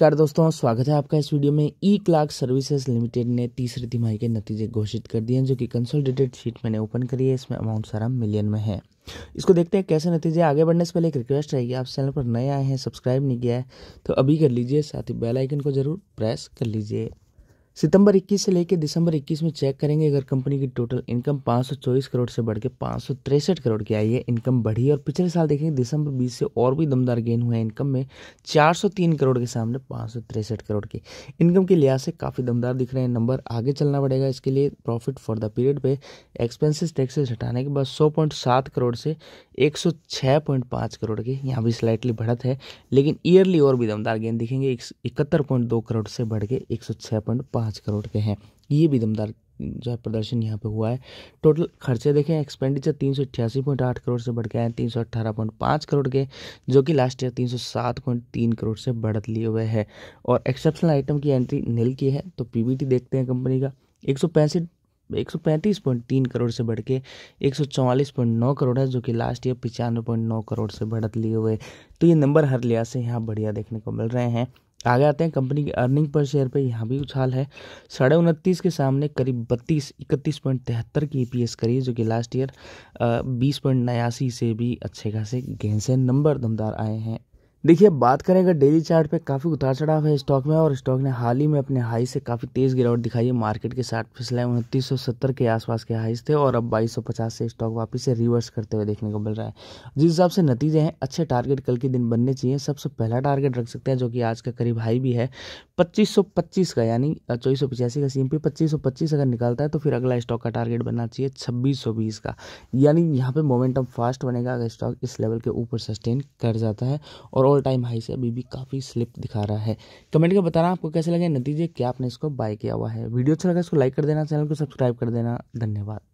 नमस्कार दोस्तों स्वागत है आपका इस वीडियो में ई क्लार्क सर्विसेज लिमिटेड ने तीसरी तिमाही के नतीजे घोषित कर दिए हैं जो कि कंसोलिडेटेड शीट मैंने ओपन करी है इसमें अमाउंट सारा मिलियन में है इसको देखते हैं कैसे नतीजे आगे बढ़ने से पहले एक रिक्वेस्ट रहेगी आप चैनल पर नए आए हैं सब्सक्राइब नहीं किया है तो अभी कर लीजिए साथ ही बेलाइकन को जरूर प्रेस कर लीजिए सितंबर 21 से लेकर दिसंबर 21 में चेक करेंगे अगर कंपनी की टोटल इनकम 524 करोड़ से बढ़ के पाँच करोड़ की आई है इनकम बढ़ी है और पिछले साल देखेंगे दिसंबर 20 से और भी दमदार गेन हुआ है इनकम में 403 करोड़ के सामने पाँच करोड़ की इनकम के लिहाज से काफ़ी दमदार दिख रहे हैं नंबर आगे चलना पड़ेगा इसके लिए प्रॉफिट फॉर द पीरियड पर एक्सपेंसिस टैक्सेस हटाने के बाद सौ करोड़ से एक करोड़ के यहाँ भी स्लाइटली बढ़त है लेकिन ईयरली और भी दमदार गेन दिखेंगे इकहत्तर करोड़ से बढ़ के एक पाँच करोड़ के हैं ये भी दमदार जो है प्रदर्शन यहाँ पे हुआ है टोटल खर्चे देखें एक्सपेंडिचर तीन सौ अठासी पॉइंट आठ करोड़ से बढ़ के आए तीन सौ अट्ठारह पॉइंट पाँच करोड़ के जो कि लास्ट ईयर तीन सौ सात पॉइंट तीन करोड़ से बढ़त लिए हुए हैं और एक्सेप्शनल आइटम की एंट्री नील की है तो पीबीटी देखते हैं कंपनी का एक सौ पैंसठ एक सौ पैंतीस पॉइंट तीन करोड़ से बढ़ के एक सौ चौवालीस पॉइंट नौ करोड़ है जो कि लास्ट ईयर पचानवे पॉइंट नौ करोड़ से बढ़त लिए हुए तो ये नंबर हर लिहाज से यहाँ बढ़िया देखने को मिल रहे हैं आगे आते हैं कंपनी की अर्निंग पर शेयर पे यहाँ भी उछाल है साढ़े उनतीस के सामने करीब बत्तीस इकतीस पॉइंट तिहत्तर की ई e करी है जो कि लास्ट ईयर बीस पॉइंट नयासी से भी अच्छे खासे गेंसे नंबर दमदार आए हैं देखिए बात करें अगर डेली चार्ट पे काफ़ी उतार चढ़ाव है स्टॉक में और स्टॉक ने हाल ही में अपने हाई से काफ़ी तेज़ गिरावट दिखाई है मार्केट के साथ फिसले उनतीस सौ सत्तर के आसपास के हाइस थे और अब बाईस सौ पचास से स्टॉक वापस से रिवर्स करते हुए देखने को मिल रहा है जिस हिसाब से नतीजे हैं अच्छे टारगेट कल के दिन बनने चाहिए सबसे पहला टारगेट रख सकते हैं जो कि आज का करीब हाई भी है पच्चीस का यानी चौबीस का सी एम अगर निकालता है तो फिर अगला स्टॉक का टारगेट बनना चाहिए छब्बीस का यानी यहाँ पर मोमेंटम फास्ट बनेगा अगर स्टॉक इस लेवल के ऊपर सस्टेन कर जाता है और ऑल टाइम हाई से अभी भी काफ़ी स्लिप दिखा रहा है कमेंट के बताना आपको कैसे लगे नतीजे क्या आपने इसको बाय किया हुआ है वीडियो अच्छा लगा इसको लाइक कर देना चैनल को सब्सक्राइब कर देना धन्यवाद